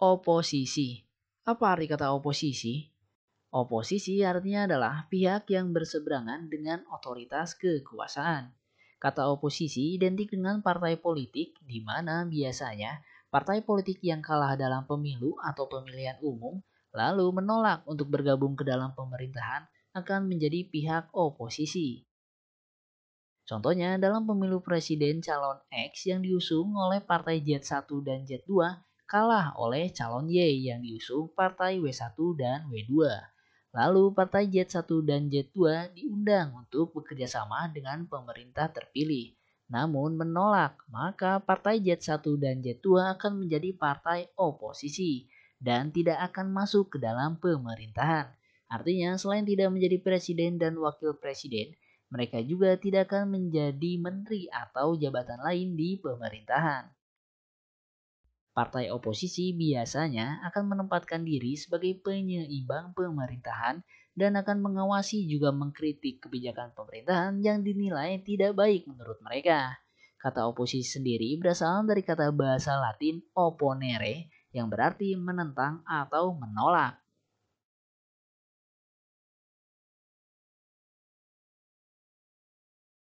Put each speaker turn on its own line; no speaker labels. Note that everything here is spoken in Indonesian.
oposisi. Apa arti kata oposisi? Oposisi artinya adalah pihak yang berseberangan dengan otoritas kekuasaan. Kata oposisi identik dengan partai politik di mana biasanya partai politik yang kalah dalam pemilu atau pemilihan umum lalu menolak untuk bergabung ke dalam pemerintahan akan menjadi pihak oposisi. Contohnya dalam pemilu presiden calon X yang diusung oleh partai Z1 dan Z2 kalah oleh calon Y yang diusung partai W1 dan W2. Lalu partai Z1 dan Z2 diundang untuk bekerjasama dengan pemerintah terpilih. Namun menolak, maka partai Z1 dan Z2 akan menjadi partai oposisi dan tidak akan masuk ke dalam pemerintahan. Artinya selain tidak menjadi presiden dan wakil presiden, mereka juga tidak akan menjadi menteri atau jabatan lain di pemerintahan. Partai oposisi biasanya akan menempatkan diri sebagai penyeimbang pemerintahan dan akan mengawasi juga mengkritik kebijakan pemerintahan yang dinilai tidak baik menurut mereka. Kata oposisi sendiri berasal dari kata bahasa Latin "oponere", yang berarti menentang atau menolak.